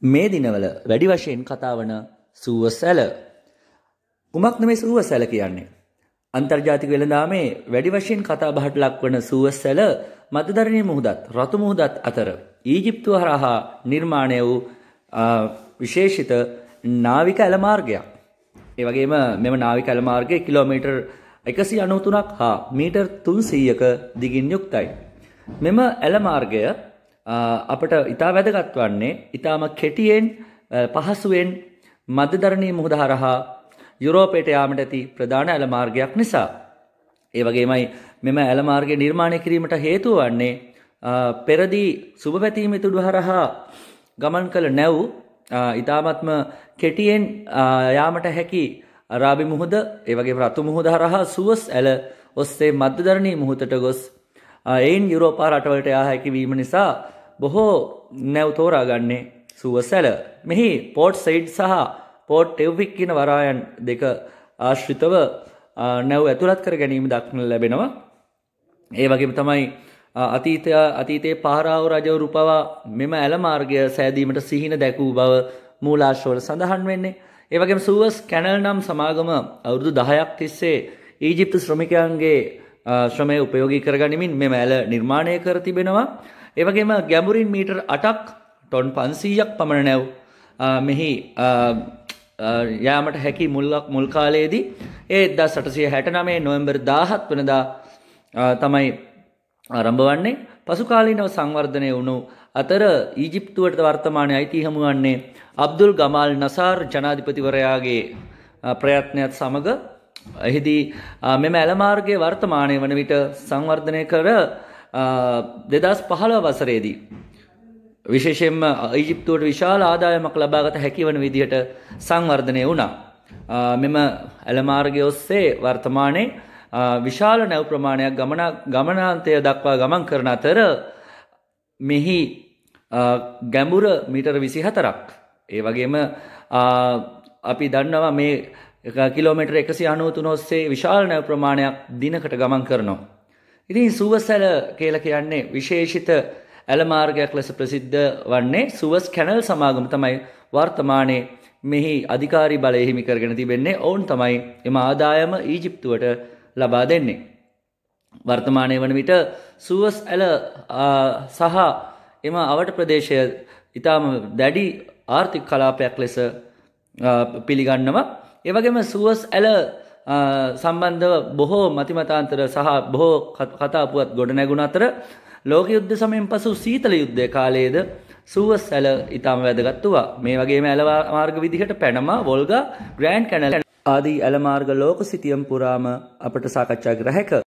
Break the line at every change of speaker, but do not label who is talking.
මේ දිනවල වැඩි වශයෙන් කතාවන සූවසැල. කුමක්ද මේ සූවසැල කියන්නේ? අන්තර්ජාතික වෙළඳාමේ වැඩි වශයෙන් කතා බහට ලක්වන සූවසැල මතධරණය මුහුදත් රතු මුහුදත් අතර ඊජිප්තුව හරහා නිර්මාණය වූ විශේෂිත නාවික ඇලමාර්ගයක්. ඒ වගේම මෙම නාවික ඇලමාර්ගය කිලෝමීටර් එකසි අනෝතුනක් හා මීටර් තුන් සීයක දිගින් යුක්තයි. මෙම ඇලමාර්ගය අපට ඉතා වැදගත් වන්නේ ඉතාම කෙටියෙන් පහසුවෙන් මධ්‍යධරණී මුහුද හරහා යුරෝපයට යාමට ඇති ප්‍රධාන ඇල මාර්ගයක් නිසා. ඒ වගේමයි මෙම ඇල මාර්ගය නිර්මාණය කිරීමට හේතුව වන්නේ පෙරදී සුභපැතීම ඉතුඩු හරහා ගමන් කළ නැව් ඉතාමත්ම කෙටියෙන් යාමට හැකි අරාබි මුහුද ඒ වගේ රතු මුහුද හරහා සුවස් ඇල ඔස්සේ මධ්‍යධරණී මුහුතට ගොස් එයින් යුරෝපා රටවලට යා හැකිවීම නිසා බොහෝ නැවතෝරා ගන්නේ සුවසැල. මෙහි පෝට් සයිඩ් සහ පෝට් එව්වික් කියන වරායන් දෙක ආශ්‍රිතව නැව් ඇතුළත් කර ගැනීම දක්න ලැබෙනවා. ඒ වගේම තමයි අතීතය අතීතයේ පාරාව රජවරු පවා මෙම ඇල මාර්ගය සෑදීමට සිහින දැකූ බව මූලාශ්‍රවල සඳහන් වෙන්නේ. ඒවගේම සුවස් කැනල් නම් සමාගම අවුරුදු දහයක් තිස්සේ ඊජිප්තු ශ්‍රමිකයන්ගේ ශ්‍රමය උපයෝගී කරගනිමින් මෙම ඇල නිර්මාණය කර තිබෙනවා. ඒවගේම ගැඹුරින් මීටර් අටක් ටොන් පන්සීයක් පමණ නැව් මෙහි යාමට හැකි මුල්ලක් මුල්කාලයේදී ඒ දා සටසය හැට නමේ නොවම්බර් දාහත් වනදා තමයි ආරම්භ වන්නේ පසුකාලීනව සංවර්ධනය වුණු අතර ඊජිප්තුවට වර්තමානය අයිති හමුවන්නේ අබ්දුල් ගමල් නසාර් ජනාධිපතිවරයාගේ ප්‍රයත්නයත් සමඟ එහිදී මෙම ඇලමාර්ගය වර්තමානය වන විට සංවර්ධනය කර දෙදස් පහළ වසරේදී. විශේෂෙන්ම ඊජිප්තුවට විශාල ආදායමක් ලබාගත හැකිවන විදිහට සංවර්ධනය වුණා. මෙම ඇලමාර්ගය ඔස්සේ වර්තමානයේ විශාල නැව් ප්‍රමාණයක් ගමනාන්තය දක්වා ගමන් කරන අතර මෙහි ගැඹුර මීටර විසි හතරක්. ඒ වගේම අපි දන්නවා මේ කිලෝමිටර එකසි අනුවතුන ඔස්සේ විශාල නැව ප්‍රමාණයක් දිනකට ගමන් කරනවා. ඉතින් සුවසැල කියලා කියන්නේ විශේෂිත ඇලමාර්ගයක් ලෙස ප්‍රසිද්ධ වන්නේ සුවස් කැනල් සමාගම තමයි වර්තමානයේ මෙහි අධිකාරි බලය හිමි කරගෙන තිබෙන්නේ ඔවුන් තමයි එම ආදායම ඊජිප්තුවට ලබා දෙන්නේ. වර්තමානය වන විට සුවස් ඇල සහ එම අවට ප්‍රදේශය ඉතාම දැඩි ආර්ථික කලාපයක් ලෙස පිළිගන්නවා. ඒවගේම සුවස් ඇල සම්බන්ධව බොහෝ මතිමතාන්තර සහ බොහෝ කතාපුවත් ගොඩනැගුණ අතර ලෝක යුද්ධ සමයෙන් පසු සීතල යුද්ධය කාලයේද සුව සැල ඉතාම වැදගත්තුවා මේ වගේ ඇලවා මාර්ග විදිහට පැනම වොල්ග ග්‍රෑන්් කැනල ආදී ඇලමාර්ග ලෝක සිතියම් පුරාම අපට සාකච්ඡා ග්‍රහැක